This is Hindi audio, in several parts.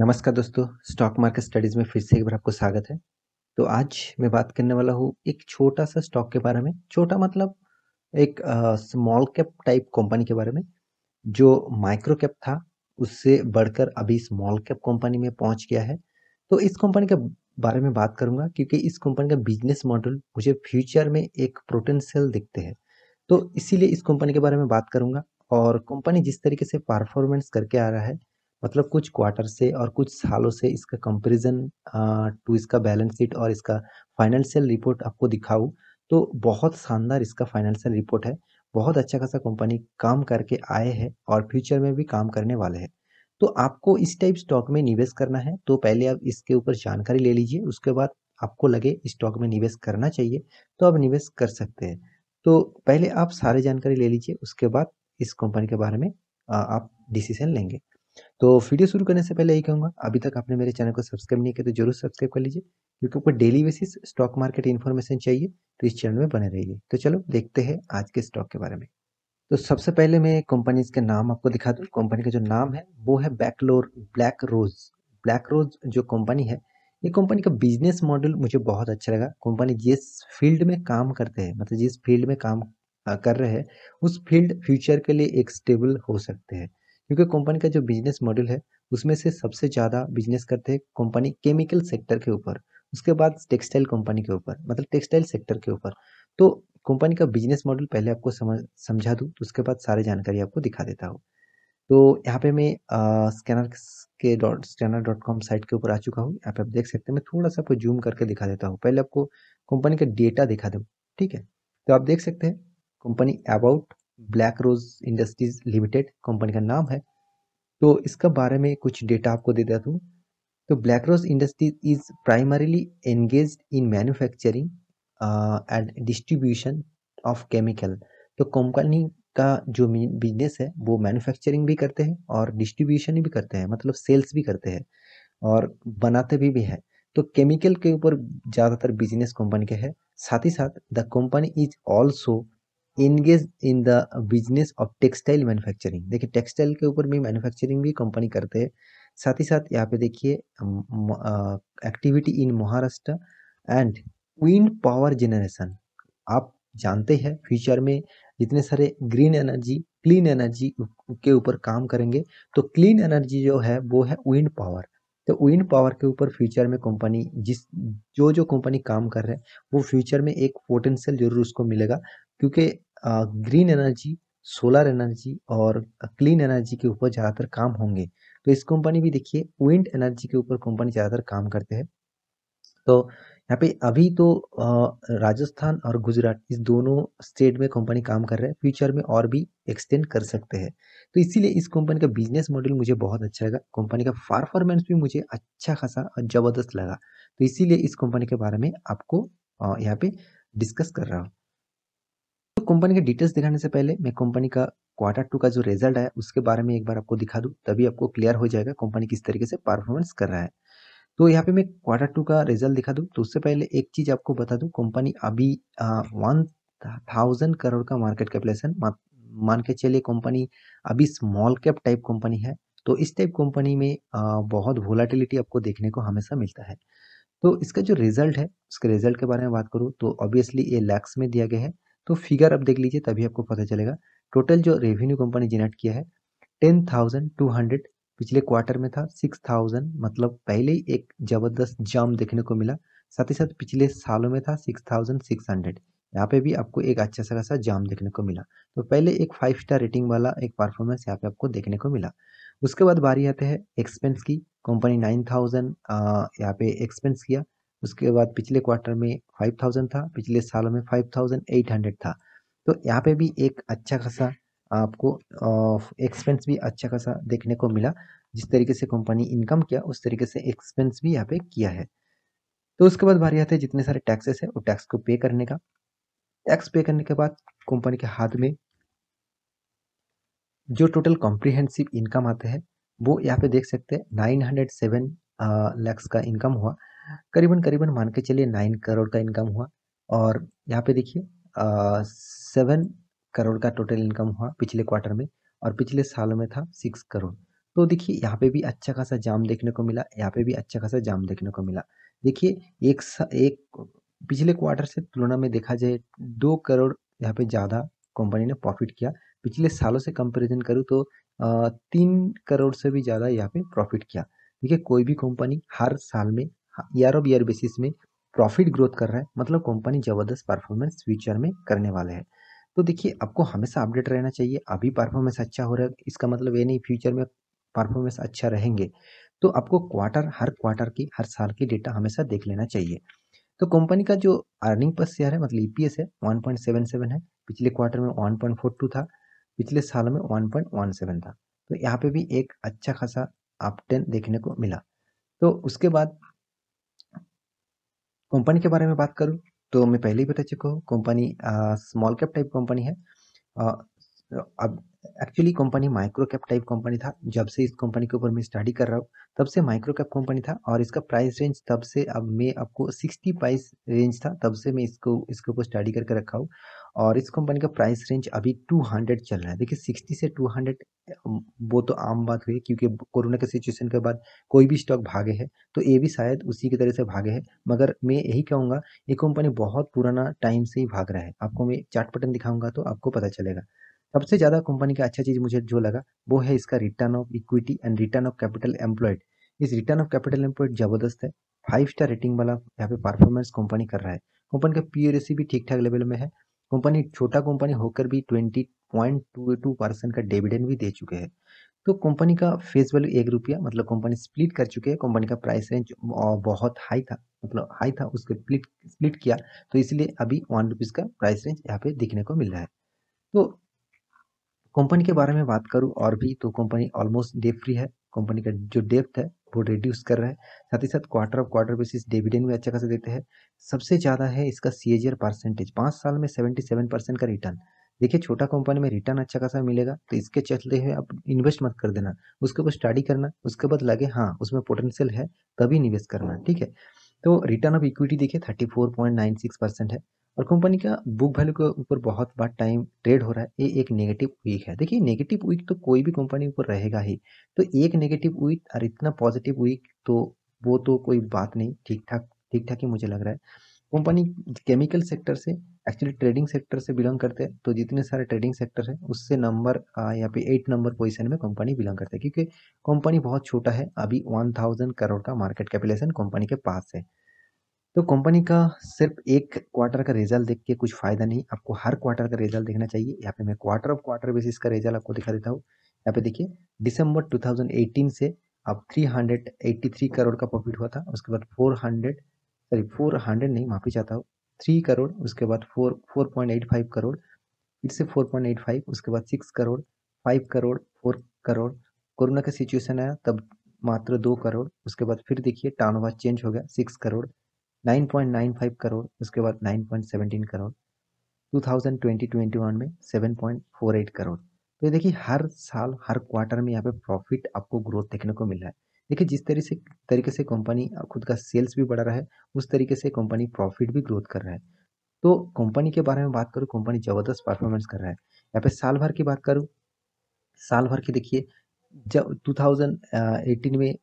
नमस्कार दोस्तों स्टॉक मार्केट स्टडीज़ में फिर से एक बार आपको स्वागत है तो आज मैं बात करने वाला हूँ एक छोटा सा स्टॉक के बारे में छोटा मतलब एक स्मॉल कैप टाइप कंपनी के बारे में जो माइक्रो कैप था उससे बढ़कर अभी स्मॉल कैप कंपनी में पहुंच गया है तो इस कंपनी के बारे में बात करूंगा क्योंकि इस कंपनी का बिजनेस मॉडल मुझे फ्यूचर में एक पोटेंशियल दिखते हैं तो इसीलिए इस कंपनी के बारे में बात करूंगा और कंपनी जिस तरीके से परफॉर्मेंस करके आ रहा है मतलब कुछ क्वार्टर से और कुछ सालों से इसका कंपेरिजन टू इसका बैलेंस शीट और इसका फाइनेंशियल रिपोर्ट आपको दिखाऊँ तो बहुत शानदार इसका फाइनेंशियल रिपोर्ट है बहुत अच्छा खासा कंपनी काम करके आए हैं और फ्यूचर में भी काम करने वाले हैं तो आपको इस टाइप स्टॉक में निवेश करना है तो पहले आप इसके ऊपर जानकारी ले लीजिए उसके बाद आपको लगे स्टॉक में निवेश करना चाहिए तो आप निवेश कर सकते हैं तो पहले आप सारी जानकारी ले लीजिए उसके बाद इस कंपनी के बारे में आप डिसीजन लेंगे तो वीडियो शुरू करने से पहले यही कहूँगा अभी तक आपने मेरे चैनल को सब्सक्राइब नहीं किया तो जरूर सब्सक्राइब कर लीजिए क्योंकि आपको daily basis stock market information चाहिए तो इस चैनल में बने रहिए तो चलो देखते हैं आज के स्टॉक के बारे में तो सबसे पहले मैं कंपनीज के नाम आपको दिखा दूँ कंपनी का जो नाम है वो है बैकलोर ब्लैक रोज ब्लैक रोज जो कंपनी है ये कंपनी का बिजनेस मॉडल मुझे बहुत अच्छा लगा कंपनी जिस फील्ड में काम करते हैं मतलब जिस फील्ड में काम कर रहे हैं उस फील्ड फ्यूचर के लिए एक स्टेबल हो सकते हैं क्योंकि कंपनी का जो बिजनेस मॉडल है उसमें से सबसे ज़्यादा बिजनेस करते हैं कंपनी केमिकल सेक्टर के ऊपर उसके बाद टेक्सटाइल कंपनी के ऊपर मतलब टेक्सटाइल सेक्टर के ऊपर तो कंपनी का बिजनेस मॉडल पहले आपको समझ समझा दूँ तो उसके बाद सारी जानकारी आपको दिखा देता हूँ तो यहाँ पे मैं स्कैनर के dot scanner dot com site के ऊपर आ चुका हूँ यहाँ पे आप देख सकते हैं मैं थोड़ा सा आपको जूम करके दिखा देता हूँ पहले आपको कंपनी का डेटा दिखा दूँ ठीक है तो आप देख सकते हैं company about Black Rose Industries Limited company का नाम है तो इसका बारे में कुछ डेटा आपको दे देता हूँ तो Black Rose Industries is primarily engage in manufacturing and distribution of chemical तो कंपनी का जो बिजनेस है वो मैन्युफैक्चरिंग भी करते हैं और डिस्ट्रीब्यूशन भी करते हैं मतलब सेल्स भी करते हैं और बनाते भी भी हैं तो केमिकल के ऊपर ज़्यादातर बिजनेस कंपनी के है साथ ही साथ the company is also engage in the business of textile manufacturing देखिए टेक्सटाइल के ऊपर भी मैन्युफैक्चरिंग भी कंपनी करते हैं साथ ही साथ यहाँ पे देखिए activity in Maharashtra and wind power generation आप जानते हैं फ्यूचर में जितने सारे ग्रीन एनर्जी क्लीन एनर्जी के ऊपर काम करेंगे तो क्लीन एनर्जी जो है वो है विंड पावर तो विंड पावर के ऊपर फ्यूचर में कंपनी जिस जो जो कंपनी काम कर रहे हैं वो फ्यूचर में एक पोटेंशियल जरूर उसको मिलेगा क्योंकि ग्रीन एनर्जी सोलर एनर्जी और क्लीन एनर्जी के ऊपर ज़्यादातर काम होंगे तो इस कंपनी भी देखिए विंड एनर्जी के ऊपर कंपनी ज़्यादातर काम करते हैं तो यहाँ पे अभी तो राजस्थान और गुजरात इस दोनों स्टेट में कंपनी काम कर रहे हैं फ्यूचर में और भी एक्सटेंड कर सकते हैं तो इसीलिए इस कंपनी का बिजनेस मॉडल मुझे बहुत अच्छा लगा कंपनी का परफॉर्मेंस भी मुझे अच्छा खासा और ज़बरदस्त लगा तो इसीलिए इस कंपनी के बारे में आपको यहाँ पे डिस्कस कर रहा हूँ कंपनी के डिटेल्स दिखाने से पहले मैं कंपनी का क्वार्टर टू का जो रिजल्ट है उसके बारे में एक बार आपको दिखा दूँ तभी आपको क्लियर हो जाएगा कंपनी किस तरीके से परफॉर्मेंस कर रहा है तो यहाँ पे मैं क्वार्टर टू का रिजल्ट दिखा दूँ तो उससे पहले एक चीज़ आपको बता दूँ कंपनी अभी वन थाउजेंड करोड़ का मार्केट कैपिटलाइजेशन मान के चलिए कंपनी अभी स्मॉल कैप टाइप कंपनी है तो इस टाइप कंपनी में आ, बहुत वोलाटिलिटी आपको देखने को हमेशा मिलता है तो इसका जो रिजल्ट है उसके रिजल्ट के बारे में बात करूँ तो ऑब्वियसली ये लैक्स में दिया गया है तो फिगर आप देख लीजिए तभी आपको पता चलेगा टोटल जो रेवेन्यू कंपनी जेनरेट किया है टेन थाउजेंड टू हंड्रेड पिछले क्वार्टर में था सिक्स थाउजेंड मतलब पहले ही एक ज़बरदस्त जम देखने को मिला साथ ही साथ पिछले सालों में था सिक्स थाउजेंड सिक्स हंड्रेड यहाँ पे भी आपको एक अच्छा सा खासा जाम देखने को मिला तो पहले एक फाइव स्टार रेटिंग वाला एक परफॉर्मेंस यहाँ पे आपको देखने को मिला उसके बाद बारी आते हैं एक्सपेंस की कंपनी नाइन थाउजेंड यहाँ पे एक्सपेंस किया उसके बाद पिछले क्वार्टर में 5000 था पिछले साल में 5800 था तो यहाँ पे भी एक अच्छा खासा आपको एक्सपेंस भी अच्छा खासा देखने को मिला जिस तरीके से कंपनी इनकम किया उस तरीके से एक्सपेंस भी यहाँ पे किया है तो उसके बाद बारी आते हैं जितने सारे टैक्सेस है वो टैक्स को पे करने का टैक्स पे करने के बाद कंपनी के हाथ में जो टोटल कॉम्प्रिहेंसिव इनकम आते हैं वो यहाँ पे देख सकते हैं नाइन हंड्रेड सेवन लैक्स का इनकम हुआ करीबन करीबन मान के चलिए नाइन करोड़ का इनकम हुआ और यहाँ पे देखिए सेवन करोड़ का टोटल इनकम हुआ पिछले क्वार्टर में और पिछले साल में था सिक्स करोड़ तो देखिए यहाँ पे भी अच्छा खासा जाम देखने को मिला यहाँ पे भी अच्छा खासा जाम देखने को मिला देखिए एक एक पिछले क्वार्टर से तुलना में देखा जाए दो करोड़ यहाँ पे ज़्यादा कंपनी ने प्रॉफिट किया पिछले सालों से कंपेरिजन करूँ तो तीन करोड़ से भी ज़्यादा यहाँ पे प्रॉफिट किया देखिए कोई भी कंपनी हर साल में ईयर ऑफ ईयर बेसिस में प्रॉफिट ग्रोथ कर रहा है मतलब कंपनी ज़बरदस्त परफॉर्मेंस फ्यूचर में करने वाले है तो देखिए आपको हमेशा अपडेट रहना चाहिए अभी परफॉर्मेंस अच्छा हो रहा है इसका मतलब ये नहीं फ्यूचर में परफॉर्मेंस अच्छा रहेंगे तो आपको क्वार्टर हर क्वार्टर की हर साल की डेटा हमेशा देख लेना चाहिए तो कंपनी का जो अर्निंग पर शेयर है मतलब ईपीएस e है 1.77 है पिछले क्वार्टर में 1.42 था पिछले साल में 1.17 था तो यहाँ पे भी एक अच्छा खासा अपटेन देखने को मिला तो उसके बाद कंपनी के बारे में बात करूँ तो मैं पहले ही बता चुका हूँ company small cap type company है अब actually company micro cap type company था जब से इस कंपनी के ऊपर मैं स्टडी कर रहा हूँ तब से माइक्रो कैप कंपनी था और इसका प्राइस रेंज तब से अब मैं आपको सिक्सटी प्राइस रेंज था तब से मैं इसको इसके ऊपर स्टडी करके रखा हूँ और इस कंपनी का प्राइस रेंज अभी टू हंड्रेड चल रहा है देखिए सिक्सटी से टू हंड्रेड वो तो आम बात हुई क्योंकि कोरोना के सिचुएशन के बाद कोई भी स्टॉक भागे है तो ये भी शायद उसी की तरह से भागे है मगर मैं यही कहूँगा ये कंपनी बहुत पुराना टाइम से ही भाग रहा है आपको मैं चार्ट दिखाऊंगा तो आपको पता चलेगा सबसे ज़्यादा कंपनी का अच्छा चीज़ मुझे जो लगा वो है इसका return of equity and return of capital employed इस रिटर्न ऑफ कैपिटल एम्प्लॉयड जबरदस्त है फाइव स्टार रेटिंग वाला यहाँ पे परफॉर्मेंस कंपनी कर रहा है कंपनी का पी भी ठीक ठाक लेवल में है कंपनी छोटा कंपनी होकर भी twenty point two two percent का डिविडेंड भी दे चुके हैं तो कंपनी का फेस वैल्यू एक रुपया मतलब कंपनी स्प्लिट कर चुके हैं कंपनी का प्राइस रेंज बहुत हाई था मतलब हाई था उसके स्प्लिट स्प्लिट किया तो इसलिए अभी वन रुपीज़ का प्राइस रेंज यहाँ पे दिखने को मिल रहा है तो कंपनी के बारे में बात करूँ और भी तो कंपनी ऑलमोस्ट डेप फ्री है कंपनी का जो डेप्थ है वो रिड्यूस कर रहा है साथ ही साथ quarter of quarter basis dividend भी अच्छा खासा देते हैं सबसे ज़्यादा है इसका सी परसेंटेज पाँच साल में सेवेंटी सेवन परसेंट का रिटर्न देखिए छोटा कंपनी में रिटर्न अच्छा खासा मिलेगा तो इसके चलते हुए आप इन्वेस्ट मत कर देना उसके ऊपर स्टडी करना उसके बाद लगे हाँ उसमें पोटेंशियल है तभी निवेश करना ठीक है तो रिटर्न ऑफ इक्विटी देखिए thirty four point nine six percent है और कंपनी का बुक वैल्यू के ऊपर बहुत बार टाइम ट्रेड हो रहा है ये एक नेगेटिव वीक है देखिए नेगेटिव वीक तो कोई भी कंपनी ऊपर रहेगा ही तो एक नेगेटिव वीक और इतना पॉजिटिव वीक तो वो तो कोई बात नहीं ठीक ठाक ठीक ठाक ही मुझे लग रहा है कंपनी केमिकल सेक्टर से एक्चुअली ट्रेडिंग सेक्टर से बिलोंग करते हैं तो जितने सारे ट्रेडिंग सेक्टर है उससे नंबर या फिर एट नंबर पोजीशन में कंपनी बिलोंग करते हैं क्योंकि कंपनी बहुत छोटा है अभी वन थाउजेंड करोड़ का मार्केट कैपिलेशन कंपनी के पास है तो कंपनी का सिर्फ एक क्वार्टर का रिजल्ट देख के कुछ फ़ायदा नहीं आपको हर क्वार्टर का रिजल्ट देखना चाहिए यहाँ पे मैं क्वार्टर ऑफ क्वार्टर बेसिस का रिजल्ट आपको दिखा देता हूँ यहाँ पे देखिए दिसंबर 2018 से अब 383 करोड़ का प्रॉफिट हुआ था उसके बाद 400 सॉरी 400 नहीं माफ़ी चाहता हूँ थ्री करोड़ उसके बाद four four point eight five crore फिर से फोर पॉइंट एट फाइव उसके बाद six crore five crore four crore corona का सिचुएशन आया तब मात्र दो करोड़ उसके बाद फिर देखिए टर्न चेंज हो गया सिक्स करोड़ 9.95 करोड़ उसके बाद 9.17 करोड़ 2020-21 में 7.48 करोड़ तो ये देखिए हर साल हर क्वार्टर में यहाँ पे प्रॉफिट आपको ग्रोथ देखने को मिल रहा है देखिए जिस तरीके से तरीके से कंपनी खुद का सेल्स भी बढ़ा रहा है उस तरीके से कंपनी प्रॉफिट भी ग्रोथ कर रहा है तो कंपनी के बारे में बात करूँ कंपनी ज़बरदस्त परफॉर्मेंस कर रहा है यहाँ पे साल भर की बात करूँ साल भर की देखिए जब 2018 uh, में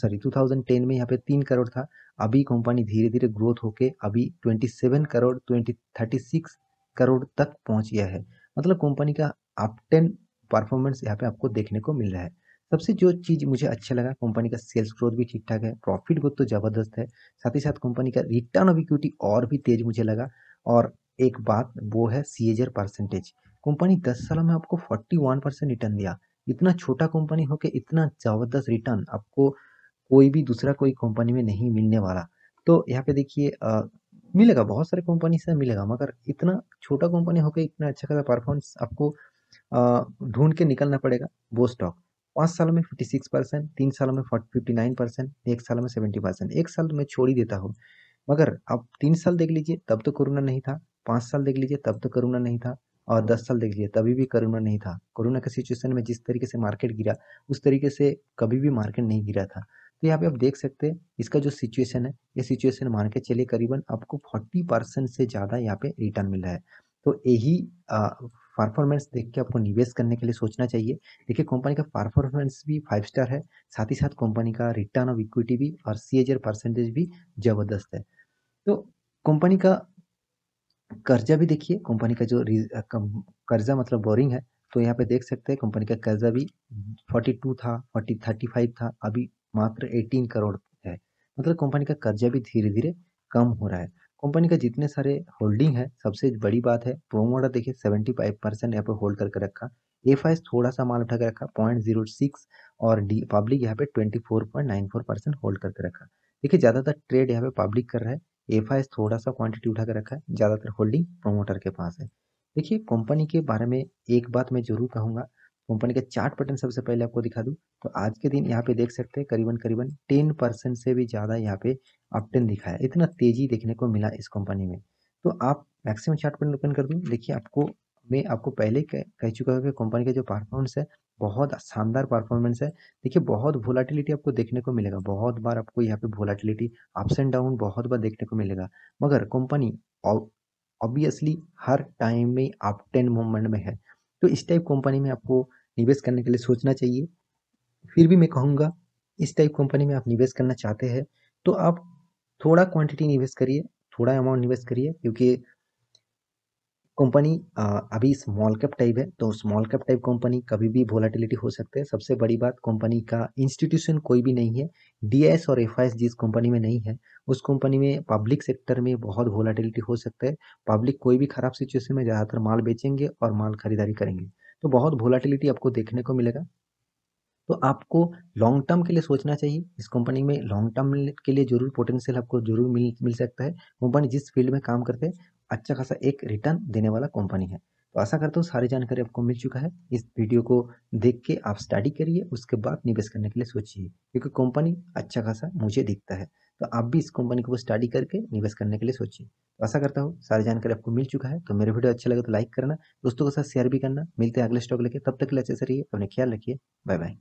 सॉरी uh, 2010 में यहाँ पे तीन करोड़ था अभी कंपनी धीरे धीरे ग्रोथ होके अभी 27 करोड़ 20 36 करोड़ तक पहुँच गया है मतलब कंपनी का अपटेन परफॉर्मेंस यहाँ पे आपको देखने को मिल रहा है सबसे जो चीज़ मुझे अच्छा लगा कंपनी का सेल्स ग्रोथ भी ठीक ठाक है प्रॉफिट ग्रोथ तो ज़बरदस्त है साथ ही साथ कंपनी का रिटर्न ऑफ इक्विटी और भी तेज मुझे लगा और एक बात वो है सीएजर परसेंटेज कंपनी दस सालों में आपको फोर्टी वन परसेंट रिटर्न दिया इतना छोटा कंपनी के इतना ज़बरदस्त रिटर्न आपको कोई भी दूसरा कोई कंपनी में नहीं मिलने वाला तो यहाँ पे देखिए मिलेगा बहुत सारे कंपनी से मिलेगा मगर इतना छोटा कंपनी होकर इतना अच्छा खासा परफॉर्मेंस आपको ढूंढ के निकलना पड़ेगा वो स्टॉक पाँच साल में फिफ्टी सिक्स परसेंट तीन सालों में फिफ्टी नाइन परसेंट एक साल में सेवेंटी परसेंट एक साल तो में छोड़ ही देता हूँ मगर आप तीन साल देख लीजिए तब तो कोरोना नहीं था पाँच साल देख लीजिए तब तो कोरोना नहीं था और दस साल देख लिए तभी भी करोना नहीं था कोरोना के सिचुएशन में जिस तरीके से मार्केट गिरा उस तरीके से कभी भी मार्केट नहीं गिरा था तो यहाँ पे आप देख सकते हैं इसका जो सिचुएशन है ये सिचुएशन मान के चलिए करीबन आपको फोर्टी परसेंट से ज़्यादा यहाँ पे रिटर्न मिल रहा है तो यही परफॉर्मेंस देख के आपको निवेश करने के लिए सोचना चाहिए देखिए कंपनी का परफॉर्मेंस भी फाइव स्टार है साथ ही साथ कंपनी का रिटर्न ऑफ इक्विटी भी और सी परसेंटेज भी ज़बरदस्त है तो कंपनी का कर्जा भी देखिए कंपनी का जो कर्जा मतलब बोरिंग है तो यहाँ पे देख सकते हैं कंपनी का कर्जा भी फोर्टी टू था फोर्टी थर्टी फाइव था अभी मात्र एटीन करोड़ है मतलब कंपनी का कर्जा भी धीरे धीरे कम हो रहा है कंपनी का जितने सारे होल्डिंग है सबसे बड़ी बात है प्रोमोटा देखिए सेवेंटी फाइव परसेंट यहाँ पे होल्ड करके रखा एफ थोड़ा सा माल उठा कर रखा पॉइंट जीरो सिक्स और डी पब्लिक यहाँ पे twenty four point nine four percent hold करके रखा देखिए ज़्यादातर ट्रेड यहाँ पे पब्लिक कर रहा है एफ थोड़ा सा क्वांटिटी उठा कर रखा है ज़्यादातर होल्डिंग प्रोमोटर के पास है देखिए कंपनी के बारे में एक बात मैं जरूर कहूँगा कंपनी का चार्ट पैटर्न सबसे पहले आपको दिखा दूँ तो आज के दिन यहाँ पे देख सकते हैं करीबन करीबन टेन परसेंट से भी ज़्यादा यहाँ पे अपटेन दिखाया है इतना तेज़ी देखने को मिला इस कंपनी में तो आप मैक्सिमम चार्ट पैटर्न ओपन कर दूँ देखिए आपको मैं आपको पहले कह चुका हूँ कि कंपनी का जो परफॉर्मेंस है बहुत शानदार परफॉर्मेंस है देखिए बहुत वोलाटिलिटी आपको देखने को मिलेगा बहुत बार आपको यहाँ पे वोलाटिलिटी अप्स एंड डाउन बहुत बार देखने को मिलेगा मगर कंपनी ऑब्वियसली हर टाइम में अप टेन मोमेंट में है तो इस टाइप कंपनी में आपको निवेश करने के लिए सोचना चाहिए फिर भी मैं कहूँगा इस टाइप कंपनी में आप निवेश करना चाहते हैं तो आप थोड़ा क्वांटिटी निवेश करिए थोड़ा अमाउंट निवेश करिए क्योंकि कंपनी अभी स्मॉल कैप टाइप है तो स्मॉल कैप टाइप कंपनी कभी भी वोलाटिलिटी हो सकते हैं सबसे बड़ी बात कंपनी का इंस्टीट्यूशन कोई भी नहीं है डीएस और एफ जिस कंपनी में नहीं है उस कंपनी में पब्लिक सेक्टर में बहुत वोलाटिलिटी हो सकता है पब्लिक कोई भी खराब सिचुएशन में ज़्यादातर माल बेचेंगे और माल खरीदारी करेंगे तो बहुत वोलाटिलिटी आपको देखने को मिलेगा तो आपको लॉन्ग टर्म के लिए सोचना चाहिए इस कंपनी में लॉन्ग टर्म के लिए जरूर पोटेंशियल आपको जरूर मिल मिल सकता है कंपनी जिस फील्ड में काम करते हैं अच्छा खासा एक रिटर्न देने वाला कंपनी है तो आशा करता हूँ सारी जानकारी आपको मिल चुका है इस वीडियो को देख के आप स्टडी करिए उसके बाद निवेश करने के लिए सोचिए क्योंकि कंपनी अच्छा खासा मुझे दिखता है तो आप भी इस कंपनी को स्टडी करके निवेश करने के लिए सोचिए तो आशा करता हूँ सारी जानकारी आपको मिल चुका है तो मेरे वीडियो अच्छा लगे तो लाइक करना दोस्तों के साथ शेयर भी करना मिलते हैं अगले स्टॉक लेके तब तक के लिए अच्छे से रहिए अपने ख्याल रखिए बाय बाय